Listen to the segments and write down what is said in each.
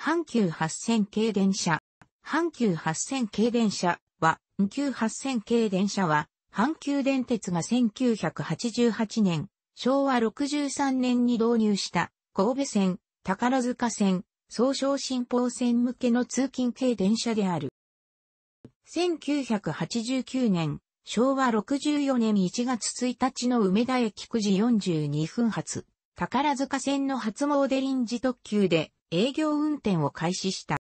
阪急8000系電車。阪急8000系電車は、阪急8000系電車は、阪急電鉄が1988年、昭和63年に導入した、神戸線、宝塚線、総称新報線向けの通勤系電車である。1989年、昭和64年1月1日の梅田駅9時42分発、宝塚線の初詣臨時特急で、営業運転を開始した。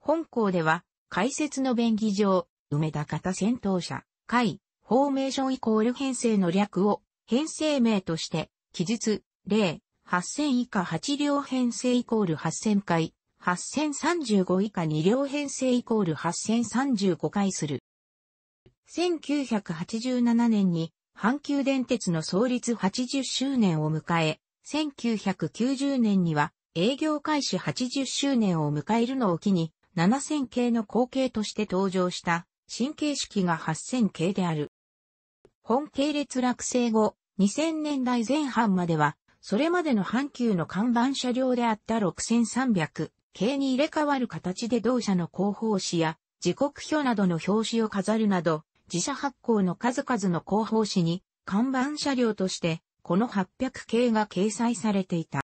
本校では、解説の便宜上、梅田方戦闘車、会、フォーメーションイコール編成の略を、編成名として、記述、例、8000以下8両編成イコール8000回、8035以下2両編成イコール8035回する。1987年に、阪急電鉄の創立80周年を迎え、1990年には、営業開始80周年を迎えるのを機に、7000系の後継として登場した新形式が8000系である。本系列落成後、2000年代前半までは、それまでの阪急の看板車両であった6300系に入れ替わる形で同社の広報誌や時刻表などの表紙を飾るなど、自社発行の数々の広報誌に看板車両として、この800系が掲載されていた。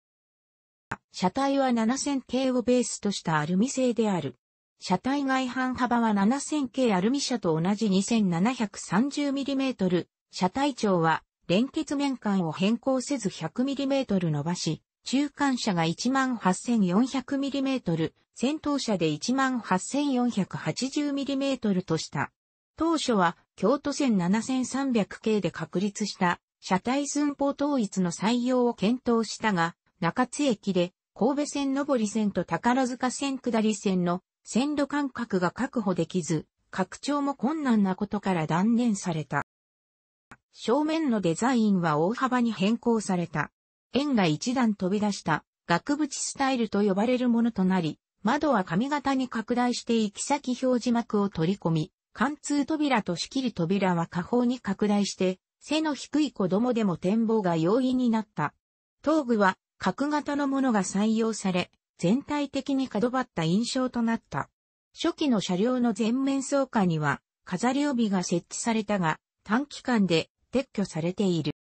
車体は7000系をベースとしたアルミ製である。車体外反幅は7000系アルミ車と同じ 2730mm、車体長は連結面間を変更せず 100mm 伸ばし、中間車が 18400mm、先頭車で 18480mm とした。当初は京都線7300系で確立した車体寸法統一の採用を検討したが、中津駅で神戸線上り線と宝塚線下り線の線路間隔が確保できず、拡張も困難なことから断念された。正面のデザインは大幅に変更された。円が一段飛び出した額縁スタイルと呼ばれるものとなり、窓は髪型に拡大して行き先表示幕を取り込み、貫通扉と仕切る扉は下方に拡大して、背の低い子供でも展望が容易になった。頭部は角型のものが採用され、全体的に角張った印象となった。初期の車両の全面倉庫には飾り帯が設置されたが、短期間で撤去されている。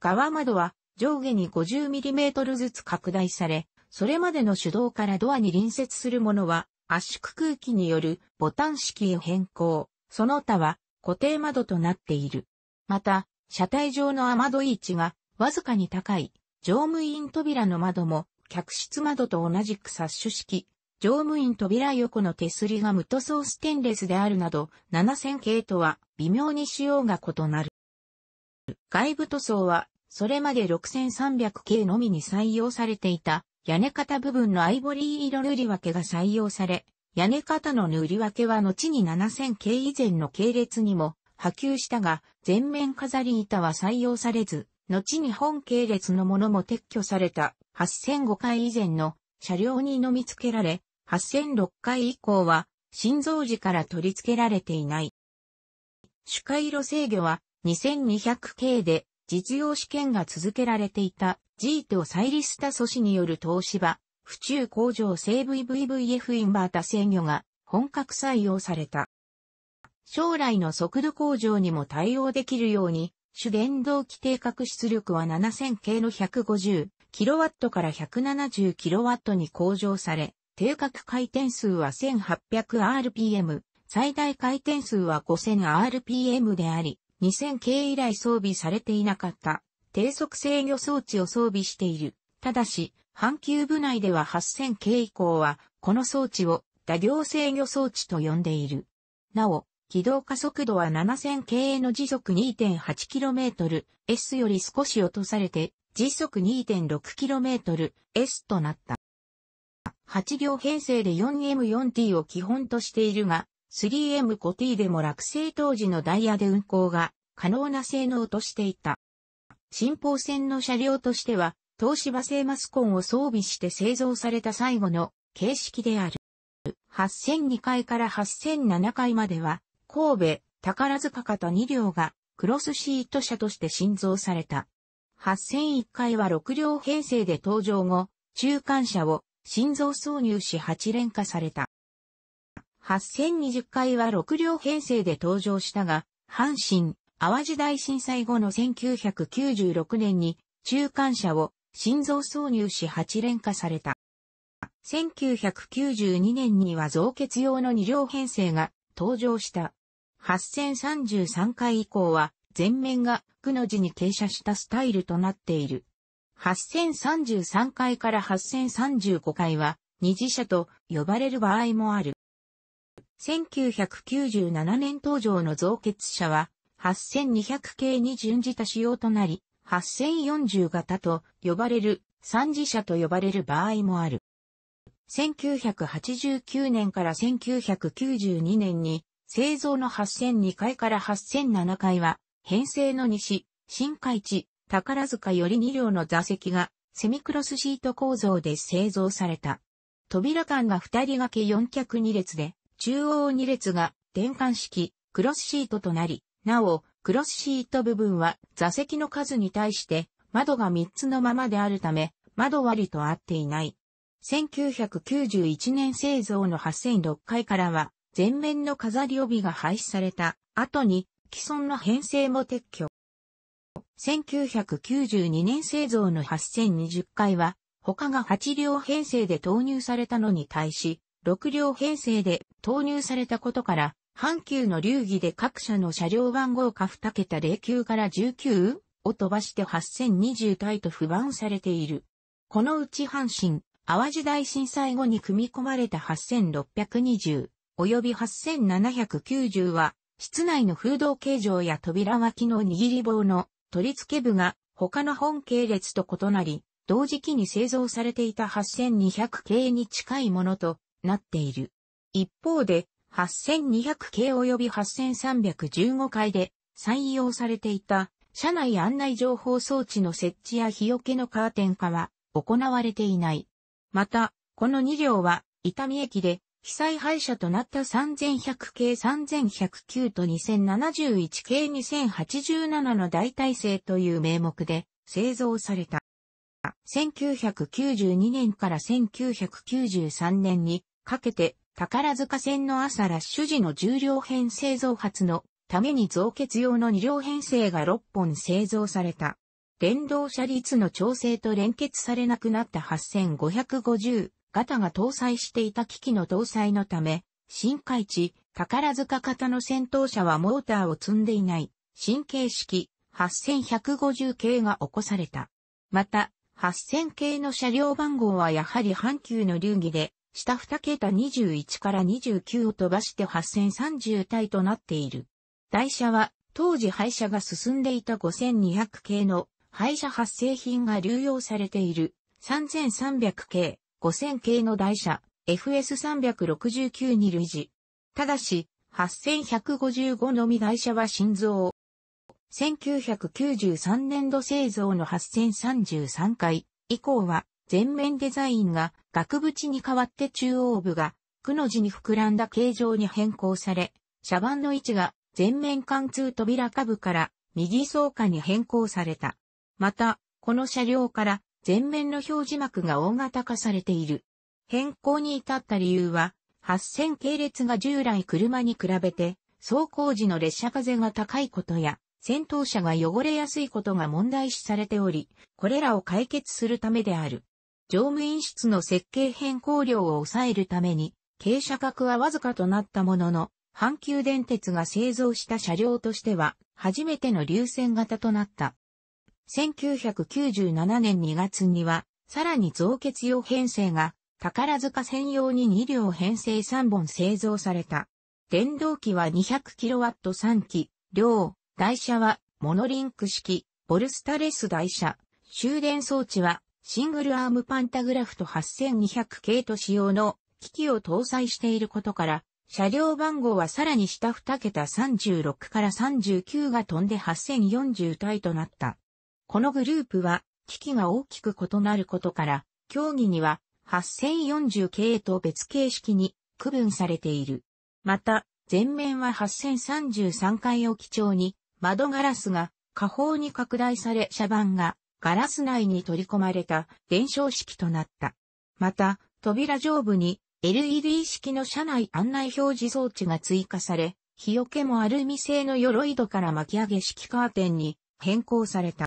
側窓は上下に 50mm ずつ拡大され、それまでの手動からドアに隣接するものは圧縮空気によるボタン式へ変更、その他は固定窓となっている。また、車体上の雨戸位置がわずかに高い乗務員扉の窓も、客室窓と同じく殺種式、乗務員扉横の手すりが無塗装ステンレスであるなど、7000系とは微妙に仕様が異なる。外部塗装は、それまで6300系のみに採用されていた、屋根型部分のアイボリー色塗り分けが採用され、屋根型の塗り分けは後に7000系以前の系列にも波及したが、全面飾り板は採用されず、後に本系列のものも撤去された8005回以前の車両に飲み付けられ、8006回以降は心臓時から取り付けられていない。主回路制御は2200系で実用試験が続けられていた G とサイリスタ素子による東芝、府中工場製 VVVF インバータ制御が本格採用された。将来の速度向上にも対応できるように主電動機定格出力は7000系の 150kW から 170kW に向上され、定格回転数は 1800rpm、最大回転数は 5000rpm であり、2000系以来装備されていなかった低速制御装置を装備している。ただし、半球部内では8000系以降は、この装置を多行制御装置と呼んでいる。なお、軌道加速度は 7000K の時速 2.8km、S より少し落とされて、時速 2.6km、S となった。8行編成で 4M4T を基本としているが、3M5T でも落成当時のダイヤで運行が可能な性能としていた。新方線の車両としては、東芝製マスコンを装備して製造された最後の形式である。8002階から8007階までは、神戸、宝塚方2両がクロスシート車として新造された。8001回は6両編成で登場後、中間車を新造挿入し8連化された。8020回は6両編成で登場したが、阪神、淡路大震災後の1996年に中間車を新造挿入し8連化された。1992年には造血用の2両編成が登場した。8033回以降は、前面がくの字に傾斜したスタイルとなっている。8033回から8035回は、二次車と呼ばれる場合もある。1997年登場の増結車は、8200系に準じた仕様となり、8040型と呼ばれる三次車と呼ばれる場合もある。1989年から1992年に製造の8002階から8007階は、編成の西、新海地、宝塚より2両の座席が、セミクロスシート構造で製造された。扉間が2人掛け4脚2列で、中央2列が、転換式、クロスシートとなり、なお、クロスシート部分は座席の数に対して窓が3つのままであるため、窓割りと合っていない。1991年製造の8006階からは、前面の飾り帯が廃止された後に既存の編成も撤去。1992年製造の8020回は他が8両編成で投入されたのに対し6両編成で投入されたことから阪急の流儀で各社の車両番号か2桁09から19を飛ばして8020体と不番されている。このうち阪神、淡路大震災後に組み込まれた8620、及び8790は、室内の風洞形状や扉脇の握り棒の取り付け部が他の本系列と異なり、同時期に製造されていた8200系に近いものとなっている。一方で、8200系及び8315回で採用されていた車内案内情報装置の設置や日よけのカーテン化は行われていない。また、この2両は伊丹駅で被災廃車となった3100系3109と2071系2087の代替製という名目で製造された。1992年から1993年にかけて宝塚線の朝ラッシュ時の重量編製造発のために増結用の2両編成が6本製造された。電動車率の調整と連結されなくなった8550型が搭載していた機器の搭載のため、深海地、宝塚型の戦闘車はモーターを積んでいない、新形式8150系が起こされた。また、8000系の車両番号はやはり阪急の流儀で、下2桁21から29を飛ばして8030体となっている。台車は、当時廃車が進んでいた5200系の廃車発生品が流用されている3300系5000系の台車、FS369 に類似。ただし、8155のみ台車は新造。1993年度製造の8033回以降は全面デザインが額縁に変わって中央部がくの字に膨らんだ形状に変更され、車番の位置が全面貫通扉下部から右倉下に変更された。また、この車両から前面の表示幕が大型化されている。変更に至った理由は、8000系列が従来車に比べて、走行時の列車風が高いことや、戦闘車が汚れやすいことが問題視されており、これらを解決するためである。乗務員室の設計変更量を抑えるために、傾斜角はわずかとなったものの、阪急電鉄が製造した車両としては、初めての流線型となった。1997年2月には、さらに増結用編成が、宝塚専用に2両編成3本製造された。電動機は 200kW3 機、両、台車はモノリンク式、ボルスタレス台車、終電装置はシングルアームパンタグラフと8200系と仕様の機器を搭載していることから、車両番号はさらに下2桁36から39が飛んで8040体となった。このグループは、機器が大きく異なることから、競技には8040系と別形式に区分されている。また、前面は8033階を基調に、窓ガラスが下方に拡大され、車番がガラス内に取り込まれた伝承式となった。また、扉上部に LED 式の車内案内表示装置が追加され、日よけもアルミ製の鎧戸から巻き上げ式カーテンに変更された。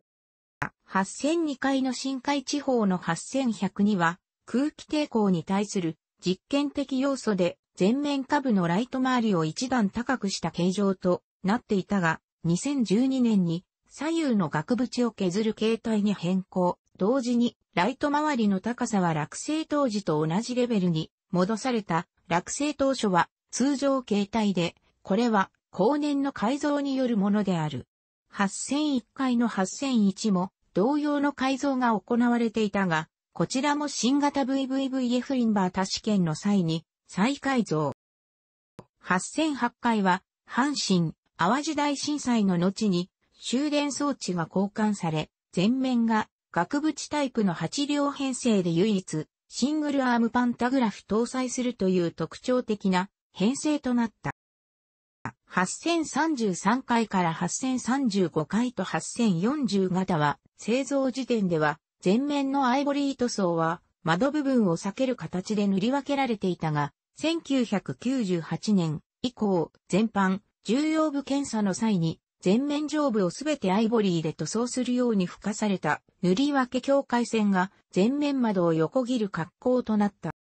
8002回の深海地方の8102は、空気抵抗に対する実験的要素で全面下部のライト周りを一段高くした形状となっていたが、2012年に左右の額縁を削る形態に変更。同時に、ライト周りの高さは落成当時と同じレベルに戻された落成当初は通常形態で、これは後年の改造によるものである。8001回の8001も同様の改造が行われていたが、こちらも新型 VVVF インバータ試験の際に再改造。8008回は、阪神、淡路大震災の後に終電装置が交換され、前面が額縁タイプの8両編成で唯一、シングルアームパンタグラフ搭載するという特徴的な編成となった。8033回から8035回と8040型は製造時点では、前面のアイボリー塗装は、窓部分を避ける形で塗り分けられていたが、1998年以降、全般、重要部検査の際に、全面上部をすべてアイボリーで塗装するように付加された塗り分け境界線が全面窓を横切る格好となった。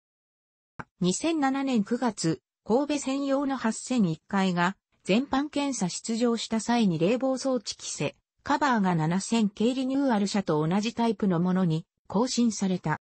2007年9月、神戸専用の8001階が全般検査出場した際に冷房装置規制カバーが7000系リニューアル車と同じタイプのものに更新された。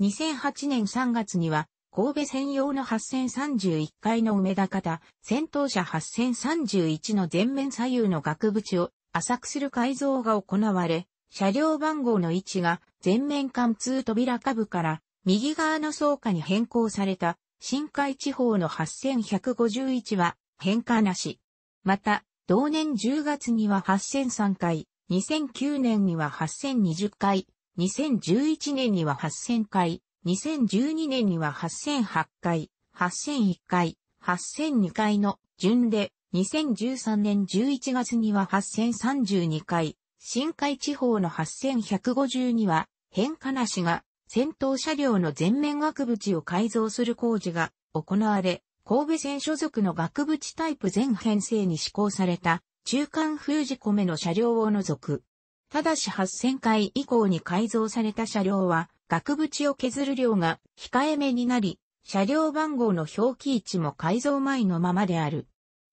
2008年3月には、神戸専用の8031階の梅田方、戦闘車8031の前面左右の額縁を浅くする改造が行われ、車両番号の位置が前面貫通扉下部から右側の倉下に変更された深海地方の8151は変化なし。また、同年10月には8003回、2009年には8020回、2011年には8000回、2012年には8008回、8001回、8002回の順で、2013年11月には8032回、深海地方の8150には、変化なしが、戦闘車両の全面額縁を改造する工事が行われ、神戸線所属の額縁タイプ全編成に施行された中間封じ込めの車両を除く。ただし8000回以降に改造された車両は、額縁を削る量が控えめになり、車両番号の表記位置も改造前のままである。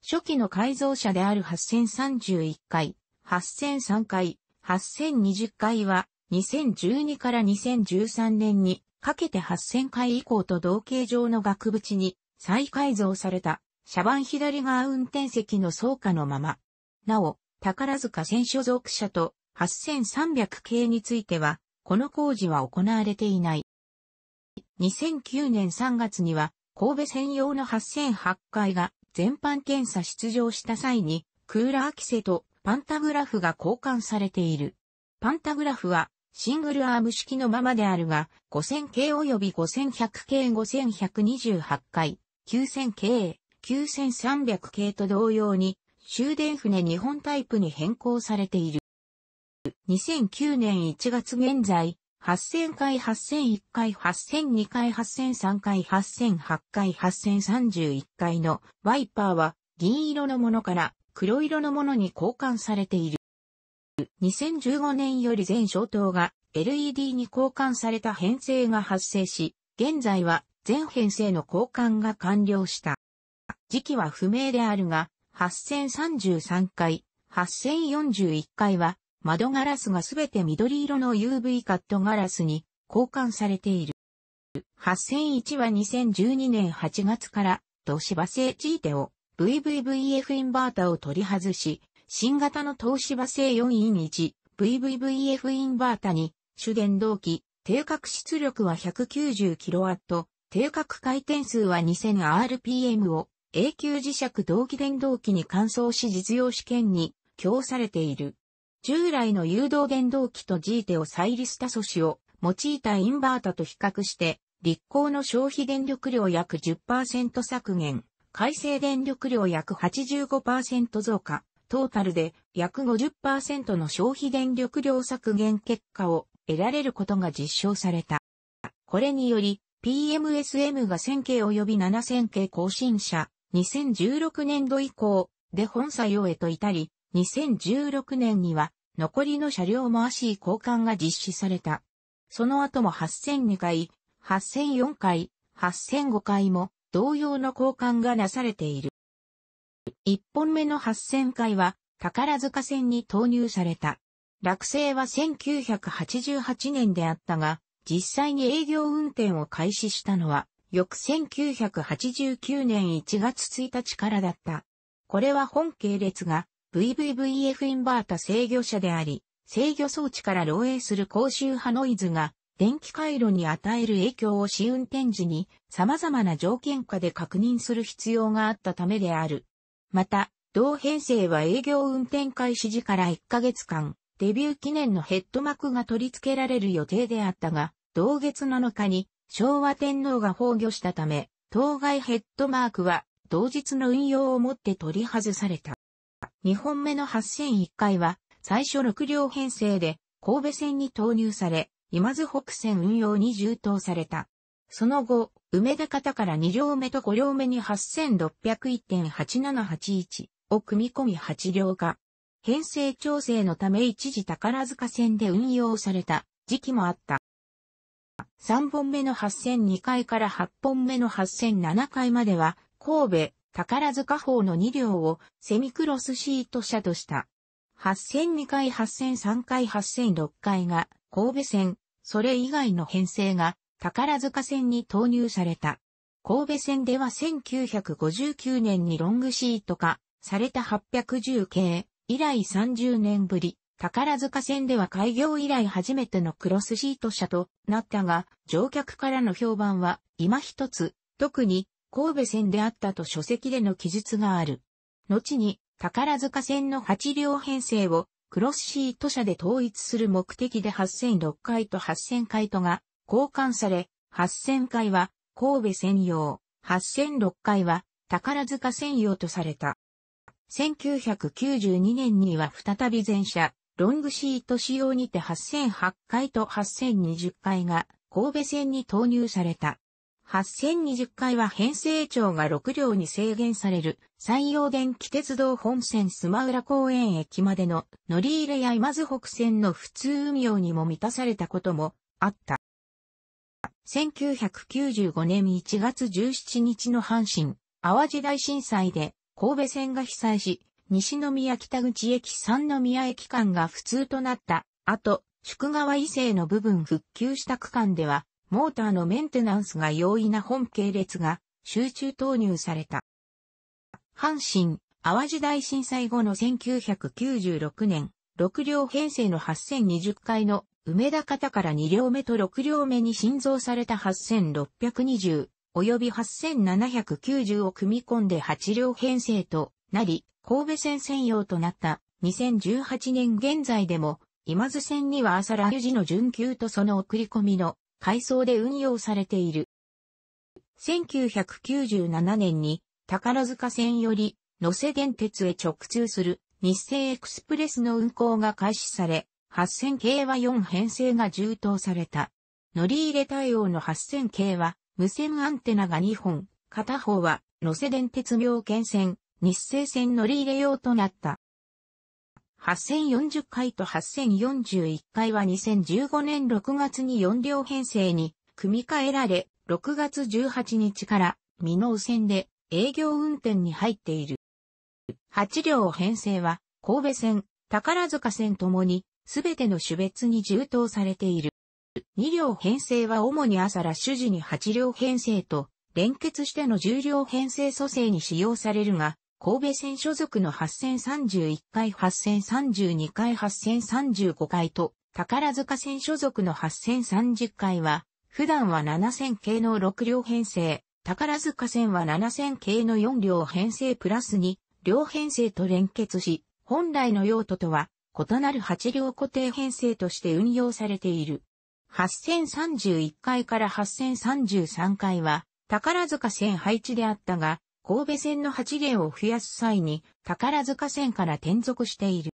初期の改造車である8031回、8003回、8020回は、2012から2013年にかけて8000回以降と同型上の額縁に再改造された、車番左側運転席の倉下のまま。なお、宝塚線所属車と8300系については、この工事は行われていない。2009年3月には、神戸専用の8008回が全般検査出場した際に、クーラー規制とパンタグラフが交換されている。パンタグラフは、シングルアーム式のままであるが、5000系及び5100系5128回、9000系、9300系と同様に終電船日本タイプに変更されている。2009年1月現在、8000回、8001回、8002回、8003回、8008回、8031回のワイパーは銀色のものから黒色のものに交換されている。2015年より全消灯が LED に交換された編成が発生し、現在は全編成の交換が完了した。時期は不明であるが、8033回、8041回は、窓ガラスがすべて緑色の UV カットガラスに交換されている。8001は2012年8月から、東芝製ーテを VVVF インバータを取り外し、新型の東芝製4ン1 VVVF インバータに、主電動機、定格出力は 190kW、定格回転数は 2000rpm を永久磁石同期電動機に換装し実用試験に供されている。従来の誘導電動機と G 手を再利スタ素子を用いたインバータと比較して、立候の消費電力量約10%削減、改正電力量約85%増加、トータルで約50%の消費電力量削減結果を得られることが実証された。これにより、PMSM が1000系及び7000系更新者、2016年度以降で本作用へと至り、2016年には残りの車両も足交換が実施された。その後も8002回、8004回、8005回も同様の交換がなされている。一本目の8000回は宝塚線に投入された。落成は1988年であったが、実際に営業運転を開始したのは、翌1989年1月1日からだった。これは本系列が VVVF インバータ制御車であり、制御装置から漏洩する高周波ノイズが電気回路に与える影響を試運転時に様々な条件下で確認する必要があったためである。また、同編成は営業運転開始時から1ヶ月間、デビュー記念のヘッド幕が取り付けられる予定であったが、同月7日に昭和天皇が崩御したため、当該ヘッドマークは同日の運用をもって取り外された。2本目の8001回は最初6両編成で神戸線に投入され、今津北線運用に充当された。その後、梅田方から2両目と5両目に8601.8781を組み込み8両化。編成調整のため一時宝塚線で運用された時期もあった。3本目の8002回から8本目の8007回までは、神戸、宝塚方の2両をセミクロスシート車とした。8002回、8003回、8006回が神戸線、それ以外の編成が宝塚線に投入された。神戸線では1959年にロングシート化された810系、以来30年ぶり、宝塚線では開業以来初めてのクロスシート車となったが、乗客からの評判は今一つ、特に神戸線であったと書籍での記述がある。後に宝塚線の8両編成をクロスシート車で統一する目的で8006回と8000回とが交換され、8000回は神戸専用、8006回は宝塚専用とされた。1992年には再び全車、ロングシート仕様にて8008回と8020回が神戸線に投入された。8020回は編成長が6両に制限される、山陽電気鉄道本線スマウラ公園駅までの乗り入れや今津北線の普通運用にも満たされたこともあった。1995年1月17日の阪神、淡路大震災で神戸線が被災し、西宮北口駅三宮駅間が不通となったあと、宿川伊勢の部分復旧した区間では、モーターのメンテナンスが容易な本系列が集中投入された。阪神、淡路大震災後の1996年、6両編成の8020階の梅田方から2両目と6両目に新造された8620及び8790を組み込んで8両編成となり、神戸線専用となった2018年現在でも、今津線には朝ラユジの準急とその送り込みの改装で運用されている。1997年に宝塚線より野瀬電鉄へ直通する日清エクスプレスの運行が開始され、8000系は4編成が充当された。乗り入れ対応の8000系は無線アンテナが2本、片方は、野瀬電鉄妙見線、日清線乗り入れ用となった。8040回と8041回は2015年6月に4両編成に組み替えられ、6月18日から未濃線で営業運転に入っている。8両編成は神戸線、宝塚線ともにすべての種別に充当されている。2両編成は主に朝ラッシュ時に8両編成と連結しての10両編成蘇生に使用されるが、神戸線所属の8031回8032回8035回と、宝塚線所属の8030回は、普段は7000系の6両編成、宝塚線は7000系の4両編成プラス2両編成と連結し、本来の用途とは異なる8両固定編成として運用されている。8031階から8033階は、宝塚線配置であったが、神戸線の8例を増やす際に、宝塚線から転属している。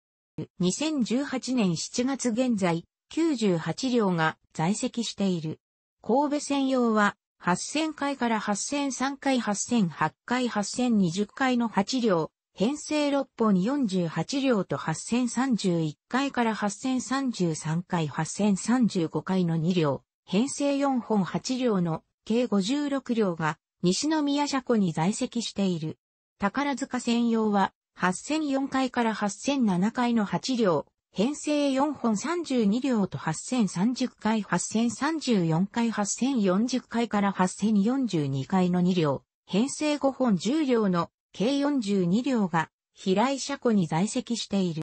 2018年7月現在、98両が在籍している。神戸線用は、8000回から8003回、8008回、8020回の8両、編成6本48両と8031回から8033回8035回の2両、編成4本8両の計56両が西宮車庫に在籍している。宝塚専用は8004回から8007回の8両、編成4本32両と8030回、8034回、8040回から8042回の2両、編成5本10両の計42両が平井車庫に在籍している。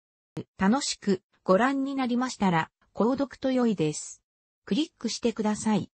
楽しくご覧になりましたら、購読と良いです。クリックしてください。